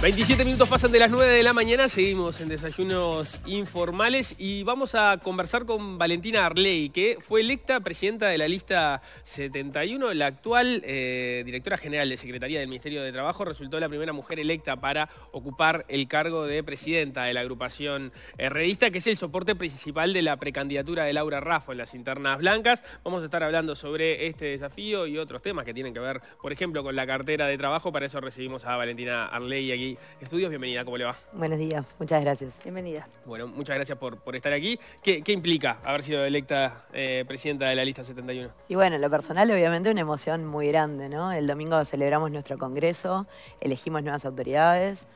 27 minutos pasan de las 9 de la mañana, seguimos en desayunos informales y vamos a conversar con Valentina Arley, que fue electa presidenta de la lista 71, la actual eh, directora general de Secretaría del Ministerio de Trabajo, resultó la primera mujer electa para ocupar el cargo de presidenta de la agrupación Redista, que es el soporte principal de la precandidatura de Laura Raffo en las internas blancas. Vamos a estar hablando sobre este desafío y otros temas que tienen que ver, por ejemplo, con la cartera de trabajo. Para eso recibimos a Valentina Arley aquí Estudios. Bienvenida, ¿cómo le va? Buenos días, muchas gracias. Bienvenida. Bueno, muchas gracias por, por estar aquí. ¿Qué, implica haber sido electa eh, presidenta de la lista 71? Y bueno, lo personal obviamente una emoción muy grande, ¿no? El domingo celebramos nuestro congreso, elegimos nuevas autoridades.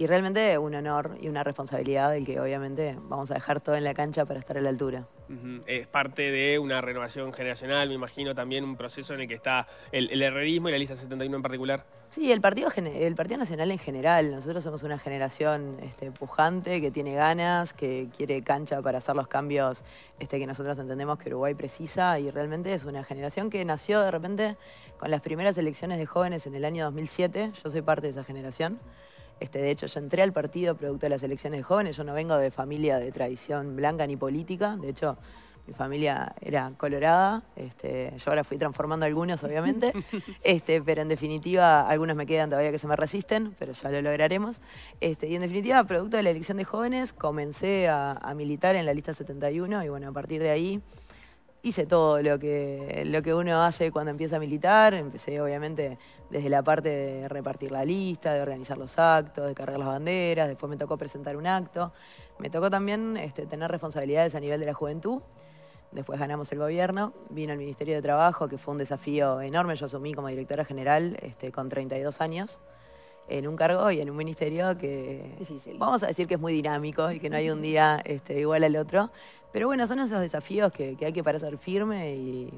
Y realmente un honor y una responsabilidad del que obviamente vamos a dejar todo en la cancha para estar a la altura. Es parte de una renovación generacional, me imagino también un proceso en el que está el, el herrerismo y la lista 71 en particular. Sí, el Partido, el partido Nacional en general. Nosotros somos una generación este, pujante, que tiene ganas, que quiere cancha para hacer los cambios este, que nosotros entendemos que Uruguay precisa y realmente es una generación que nació de repente con las primeras elecciones de jóvenes en el año 2007. Yo soy parte de esa generación. Este, de hecho, yo entré al partido producto de las elecciones de jóvenes. Yo no vengo de familia de tradición blanca ni política. De hecho, mi familia era colorada. Este, yo ahora fui transformando algunos, obviamente. Este, pero en definitiva, algunos me quedan todavía que se me resisten, pero ya lo lograremos. y en definitiva, producto de la elección de jóvenes, comencé a militar en la lista 71 y bueno, a partir de ahí hice todo lo que, lo que uno hace cuando empieza a militar. Empecé, obviamente, desde la parte de repartir la lista, de organizar los actos, de cargar las banderas. Después me tocó presentar un acto. Me tocó también este, tener responsabilidades a nivel de la juventud. Después ganamos el gobierno, vino al Ministerio de Trabajo, que fue un desafío enorme. Yo asumí como directora general este, con 32 años en un cargo y en un ministerio que vamos a decir que es muy dinámico y que no hay un día este, igual al otro. Pero bueno, son esos desafíos que, que hay que ser firme y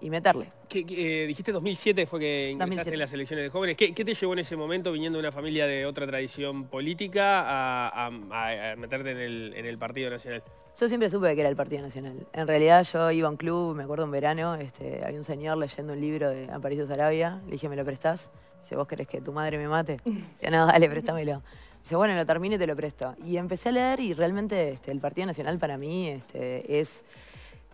y meterle. Eh, dijiste 2007 fue que ingresaste en las elecciones de jóvenes. ¿Qué, te llevó en ese momento, viniendo de una familia de otra tradición política, a, meterte en el, Partido Nacional? Yo siempre supe que era el Partido Nacional. En realidad yo iba a un club, me acuerdo un verano, este, había un señor leyendo un libro de Aparicio Sarabia, le dije, ¿me lo prestás? Dice, ¿vos querés que tu madre me mate? Dice, no, dale, préstamelo. Dice, bueno, lo termino y te lo presto. Y empecé a leer y realmente este, el Partido Nacional para mí este, es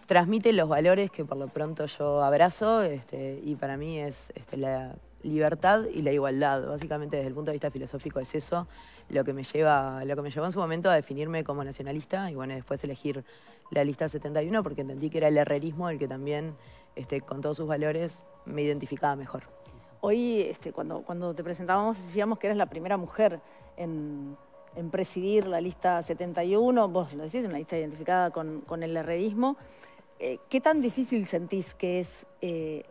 transmite los valores que por lo pronto yo abrazo este, y para mí es este, la libertad y la igualdad. Básicamente desde el punto de vista filosófico es eso lo que me lleva, lo que me llevó en su momento a definirme como nacionalista y bueno, después elegir la lista 71 porque entendí que era el herrerismo el que también este, con todos sus valores me identificaba mejor. Hoy, cuando, cuando te presentábamos, decíamos que eras la primera mujer en, presidir la lista 71, vos lo decís, una lista identificada con, con el herrerismo. Eh, ¿qué tan difícil sentís que es eh,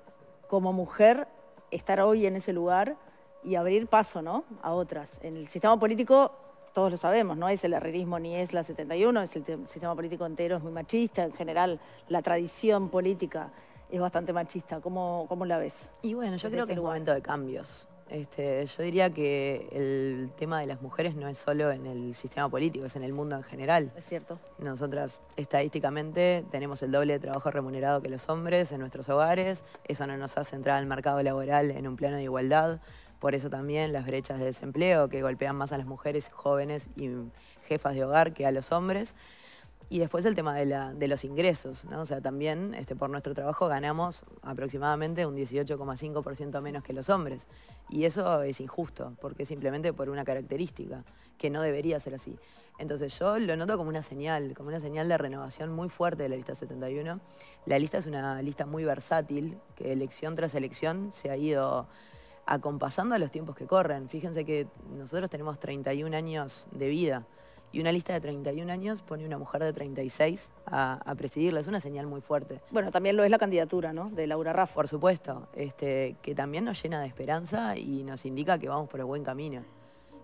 como mujer estar hoy en ese lugar y abrir paso a otras? En el sistema político todos lo sabemos, no es el herrerismo ni es la 71, es el sistema político entero, es muy machista, en general la tradición política es bastante machista. ¿Cómo, la ves? Y bueno, yo creo que es un momento de cambios. Este, yo diría que el tema de las mujeres no es solo en el sistema político, es en el mundo en general. Es cierto. Nosotras estadísticamente tenemos el doble de trabajo remunerado que los hombres en nuestros hogares, eso no nos hace entrar al mercado laboral en un plano de igualdad, por eso también las brechas de desempleo que golpean más a las mujeres jóvenes y jefas de hogar que a los hombres. Y después el tema de, la, de los ingresos, ¿no? O sea, también este, por nuestro trabajo ganamos aproximadamente un 18,5% menos que los hombres. Y eso es injusto, porque simplemente por una característica, que no debería ser así. Entonces yo lo noto como una señal, como una señal de renovación muy fuerte de la lista 71. La lista es una lista muy versátil, que elección tras elección se ha ido acompasando a los tiempos que corren. Fíjense que nosotros tenemos 31 años de vida y una lista de 31 años pone una mujer de 36 a, presidirla. Es una señal muy fuerte. Bueno, también lo es la candidatura, ¿no? De Laura Rafa. Por supuesto, este, que también nos llena de esperanza y nos indica que vamos por el buen camino.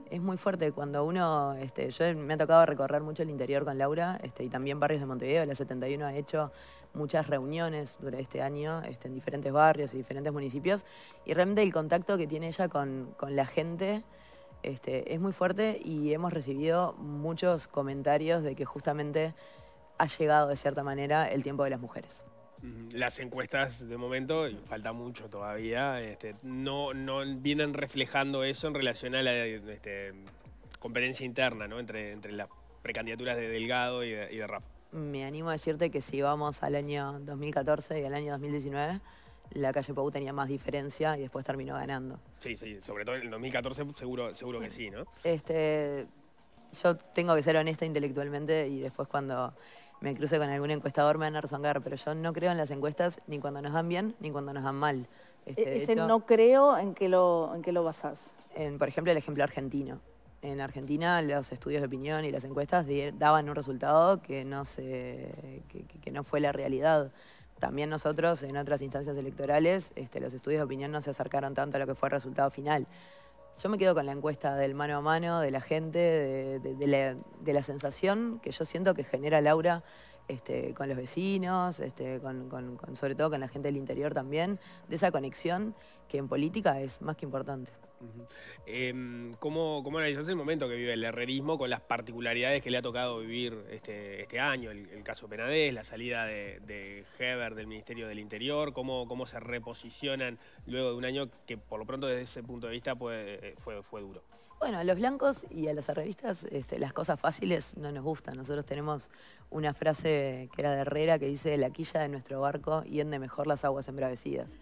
Es muy fuerte cuando uno, este, yo me ha tocado recorrer mucho el interior con Laura este, y también barrios de Montevideo. La 71 ha hecho muchas reuniones durante este año este, en diferentes barrios y diferentes municipios y realmente el contacto que tiene ella con, con la gente este, es muy fuerte y hemos recibido muchos comentarios de que justamente ha llegado de cierta manera el tiempo de las mujeres. Las encuestas de momento, falta mucho todavía, este, no, vienen reflejando eso en relación a la este, competencia interna entre, entre las precandidaturas de Delgado y de, y de Rafa. Me animo a decirte que si vamos al año 2014 y al año 2019, la calle Pau tenía más diferencia y después terminó ganando. Sí, sí, sobre todo en el 2014 seguro, seguro que sí, ¿no? Este, yo tengo que ser honesta intelectualmente y después cuando me cruce con algún encuestador me van a rezongar, pero yo no creo en las encuestas ni cuando nos dan bien ni cuando nos dan mal. Este, Ese no creo en que lo, en que lo basás. En, por ejemplo, el ejemplo argentino. En Argentina los estudios de opinión y las encuestas daban un resultado que no, se, que no fue la realidad también nosotros en otras instancias electorales, este, los estudios de opinión no se acercaron tanto a lo que fue el resultado final. Yo me quedo con la encuesta del mano a mano, de la gente, de, la, sensación que yo siento que genera Laura este, con los vecinos, este, sobre todo con la gente del interior también, de esa conexión que en política es más que importante. Em, ¿cómo, ¿Cómo, analizás el momento que vive el herrerismo con las particularidades que le ha tocado vivir este, este año? El, caso Penadez, la salida de, Heber del Ministerio del Interior, ¿cómo, se reposicionan luego de un año que por lo pronto desde ese punto de vista fue, duro. Bueno, a los blancos y a los herreristas este, las cosas fáciles no nos gustan. Nosotros tenemos una frase que era de Herrera que dice, la quilla de nuestro barco hiende mejor las aguas embravecidas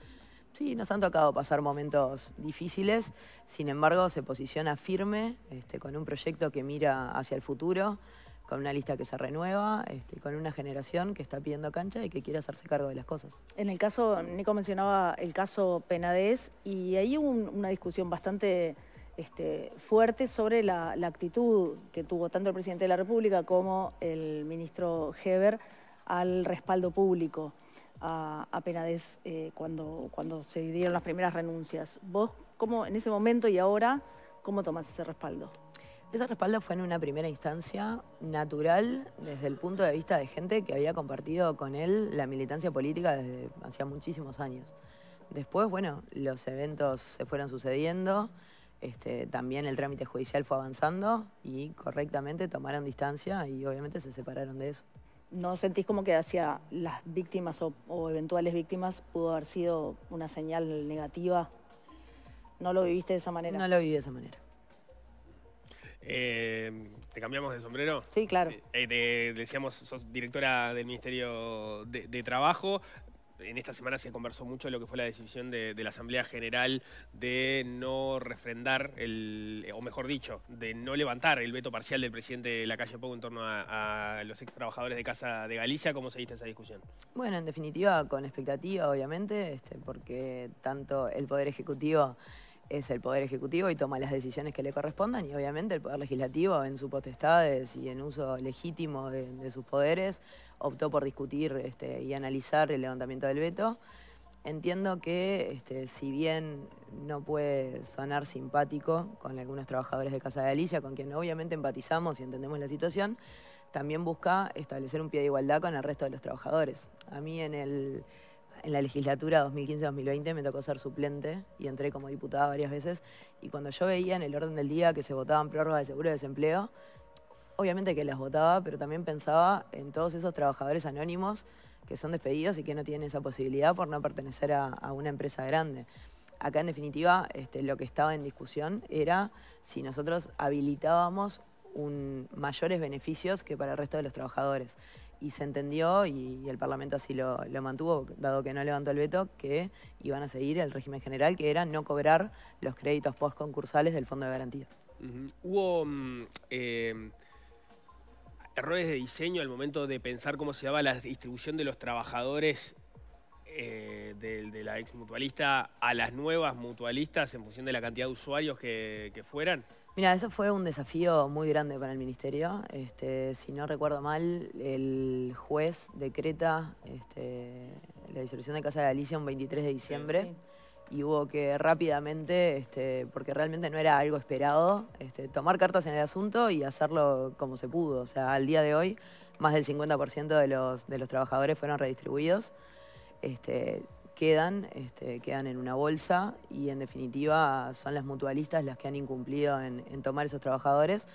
sí, nos han tocado pasar momentos difíciles, sin embargo se posiciona firme, este, con un proyecto que mira hacia el futuro, con una lista que se renueva, este, con una generación que está pidiendo cancha y que quiere hacerse cargo de las cosas. En el caso, Nico mencionaba el caso Penades, y ahí hubo una discusión bastante este, fuerte sobre la, la, actitud que tuvo tanto el presidente de la República como el ministro Heber al respaldo público a, Penades eh, cuando, cuando se dieron las primeras renuncias. ¿Vos en ese momento y ahora cómo tomás ese respaldo? Ese respaldo fue en una primera instancia natural desde el punto de vista de gente que había compartido con él la militancia política desde hacía muchísimos años. Después, bueno, los eventos se fueron sucediendo, este, también el trámite judicial fue avanzando y correctamente tomaron distancia y obviamente se separaron de eso. ¿No sentís como que hacia las víctimas o, eventuales víctimas pudo haber sido una señal negativa? ¿No lo viviste de esa manera? No lo viví de esa manera. Eh, ¿Te cambiamos de sombrero? Sí, claro. te, eh, decíamos, sos directora del Ministerio de Trabajo en esta semana se conversó mucho lo que fue la decisión de, la Asamblea General de no refrendar, el, eh, o mejor dicho, de no levantar el veto parcial del presidente de la calle en torno a, los ex trabajadores de Casa de Galicia. ¿Cómo seguiste esa discusión? Bueno, en definitiva, con expectativa, obviamente, este, porque tanto el Poder Ejecutivo es el Poder Ejecutivo y toma las decisiones que le correspondan y obviamente el Poder Legislativo en sus potestades y en uso legítimo de sus poderes optó por discutir este, y analizar el levantamiento del veto. Entiendo que, este, si bien no puede sonar simpático con algunos trabajadores de Casa de Alicia, con quien obviamente empatizamos y entendemos la situación, también busca establecer un pie de igualdad con el resto de los trabajadores. A mí en, el, en la legislatura 2015-2020 me tocó ser suplente y entré como diputada varias veces y cuando yo veía en el orden del día que se votaban prórrogas de seguro de desempleo, obviamente que las votaba, pero también pensaba en todos esos trabajadores anónimos que son despedidos y que no tienen esa posibilidad por no pertenecer a, una empresa grande. Acá, en definitiva, este, lo que estaba en discusión era si nosotros habilitábamos un, mayores beneficios que para el resto de los trabajadores. Y se entendió, y, el Parlamento así lo, mantuvo, dado que no levantó el veto, que iban a seguir el régimen general, que era no cobrar los créditos post concursales del Fondo de Garantía. Hubo... Mm, eh, errores de diseño al momento de pensar cómo se daba la distribución de los trabajadores eh, de, la ex mutualista a las nuevas mutualistas en función de la cantidad de usuarios que, fueran? Mira, eso fue un desafío muy grande para el ministerio. Este, si no recuerdo mal, el juez decreta este, la disolución de Casa de Galicia un 23 de diciembre y hubo que rápidamente, este, porque realmente no era algo esperado, este, tomar cartas en el asunto y hacerlo como se pudo. O sea, al día de hoy, más del 50% de los, de los trabajadores fueron redistribuidos. Este, quedan, quedan en una bolsa y en definitiva son las mutualistas las que han incumplido en, en tomar esos trabajadores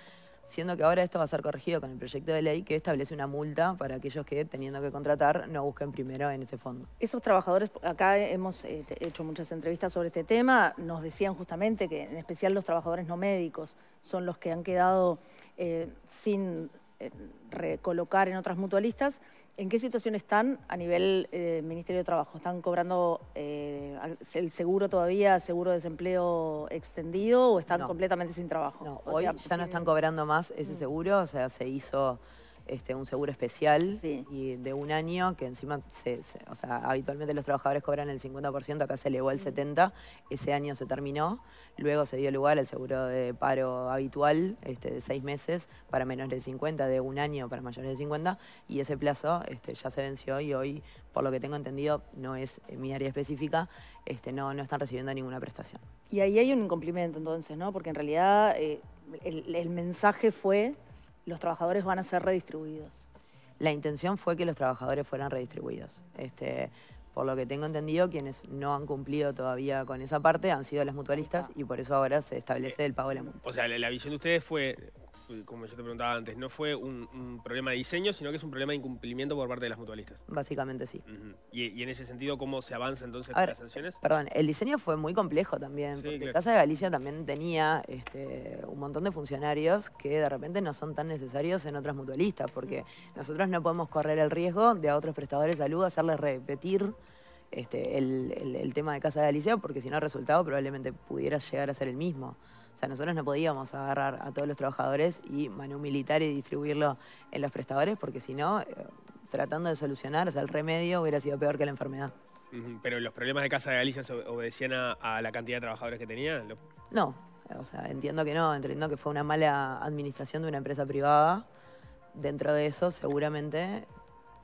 siendo que ahora esto va a ser corregido con el proyecto de ley que establece una multa para aquellos que, teniendo que contratar, no busquen primero en ese fondo. Esos trabajadores, acá hemos eh, hecho muchas entrevistas sobre este tema, nos decían justamente que en especial los trabajadores no médicos son los que han quedado eh, sin eh, recolocar en otras mutualistas ¿En qué situación están a nivel eh, Ministerio de Trabajo? ¿Están cobrando eh, el seguro todavía, seguro de desempleo extendido o están completamente sin trabajo? hoy ya no están cobrando más ese mm. seguro, o sea, se hizo este, un seguro especial y de un año, que encima, o sea, habitualmente los trabajadores cobran el 50%, acá se elevó al mm. el 70%, ese año se terminó, luego se dio lugar al seguro de paro habitual este, de seis meses para menores de 50, de un año para mayores de 50, y ese plazo este, ya se venció y hoy, por lo que tengo entendido, no es mi área específica, no, no están recibiendo ninguna prestación. Y ahí hay un incumplimiento entonces, ¿no? Porque en realidad eh, el mensaje fue los trabajadores van a ser redistribuidos. La intención fue que los trabajadores fueran redistribuidos. Este, por lo que tengo entendido, quienes no han cumplido todavía con esa parte han sido las mutualistas y por eso ahora se establece el pago de la multa. O sea, la visión de ustedes fue eh, como yo te preguntaba antes, no fue un, problema de diseño, sino que es un problema de incumplimiento por parte de las mutualistas. Básicamente sí. y, en ese sentido, ¿cómo se avanza entonces con las sanciones? Perdón, el diseño fue muy complejo también, porque Casa de Galicia también tenía este, un montón de funcionarios que de repente no son tan necesarios en otras mutualistas, porque nosotros no podemos correr el riesgo de a otros prestadores de salud hacerles repetir. Este, el, el tema de Casa de Galicia, porque si no, el resultado probablemente pudiera llegar a ser el mismo. O sea, nosotros no podíamos agarrar a todos los trabajadores y mano militar y distribuirlo en los prestadores, porque si no, eh, tratando de solucionar, o sea, el remedio hubiera sido peor que la enfermedad. ¿Pero los problemas de Casa de Galicia obedecían a, la cantidad de trabajadores que tenía? No, o sea, entiendo que no, entiendo que fue una mala administración de una empresa privada. Dentro de eso, seguramente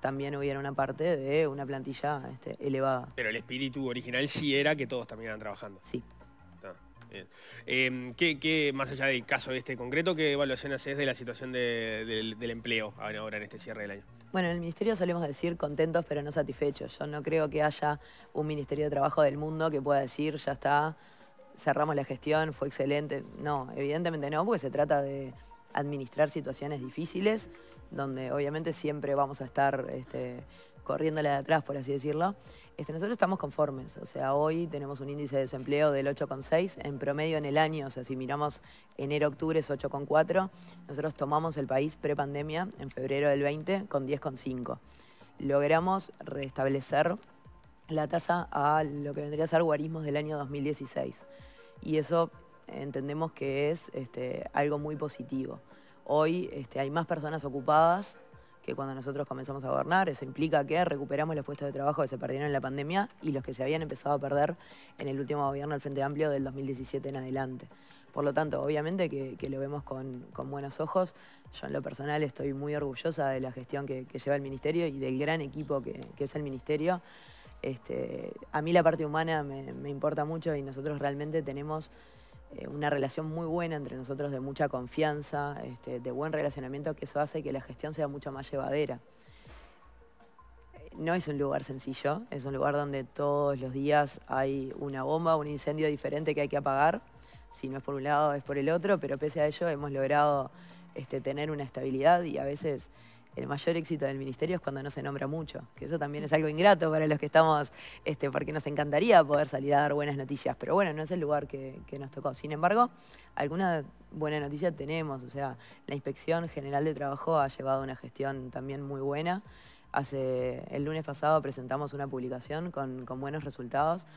también hubiera una parte de una plantilla este, elevada. Pero el espíritu original sí era que todos terminaran trabajando. Sí. Em, ¿qué, más allá del caso este concreto, qué evaluación haces de la situación del empleo ahora en este cierre del año? Bueno, en el Ministerio solemos decir contentos pero no satisfechos. Yo no creo que haya un Ministerio de Trabajo del mundo que pueda decir ya está, cerramos la gestión, fue excelente. No, evidentemente no, porque se trata de administrar situaciones difíciles, donde obviamente siempre vamos a estar este, corriéndole de atrás, por así decirlo. Este, nosotros estamos conformes, o sea, hoy tenemos un índice de desempleo del 8,6 en promedio en el año, o sea, si miramos enero-octubre es 8,4, nosotros tomamos el país prepandemia en febrero del 20 con 10,5. Logramos restablecer la tasa a lo que vendría a ser guarismos del año 2016 y eso entendemos que es este, algo muy positivo. Hoy este, hay más personas ocupadas que cuando nosotros comenzamos a gobernar, eso implica que recuperamos los puestos de trabajo que se perdieron en la pandemia y los que se habían empezado a perder en el último gobierno del Frente Amplio del 2017 en adelante. Por lo tanto, obviamente que, lo vemos con, buenos ojos. Yo en lo personal estoy muy orgullosa de la gestión que, lleva el Ministerio y del gran equipo que, es el Ministerio. Este, a mí la parte humana me, me importa mucho y nosotros realmente tenemos eh, una relación muy buena entre nosotros, de mucha confianza, este, de buen relacionamiento, que eso hace que la gestión sea mucho más llevadera. No es un lugar sencillo, es un lugar donde todos los días hay una bomba, un incendio diferente que hay que apagar. Si no es por un lado, es por el otro, pero pese a ello hemos logrado este, tener una estabilidad y a veces el mayor éxito del ministerio es cuando no se nombra mucho, que eso también es algo ingrato para los que estamos, este, porque nos encantaría poder salir a dar buenas noticias, pero bueno, no es el lugar que, nos tocó. Sin embargo, alguna buena noticia tenemos, o sea, la Inspección General de Trabajo ha llevado una gestión también muy buena. Hace, el lunes pasado presentamos una publicación con, buenos resultados.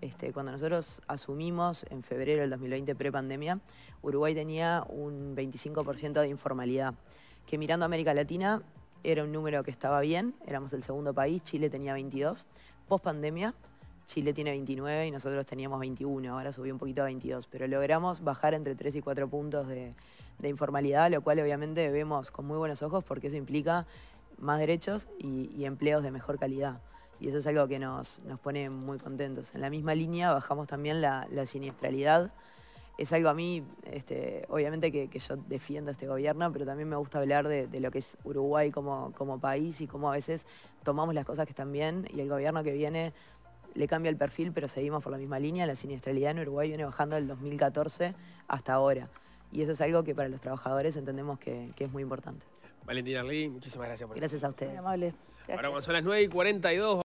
Este, cuando nosotros asumimos en febrero del 2020 prepandemia, Uruguay tenía un 25% de informalidad que mirando América Latina era un número que estaba bien, éramos el segundo país, Chile tenía 22. Post pandemia, Chile tiene 29 y nosotros teníamos 21, ahora subió un poquito a 22, pero logramos bajar entre 3 y 4 puntos de, informalidad, lo cual obviamente vemos con muy buenos ojos porque eso implica más derechos y, empleos de mejor calidad. Y eso es algo que nos, nos, pone muy contentos. En la misma línea bajamos también la siniestralidad es algo a mí, este, obviamente que, yo defiendo este gobierno, pero también me gusta hablar de, lo que es Uruguay como, como, país y cómo a veces tomamos las cosas que están bien y el gobierno que viene le cambia el perfil, pero seguimos por la misma línea. La siniestralidad en Uruguay viene bajando del 2014 hasta ahora. Y eso es algo que para los trabajadores entendemos que, es muy importante. Valentina Arlí, muchísimas gracias por Gracias a ustedes. amable. Ahora son las 9 y 42.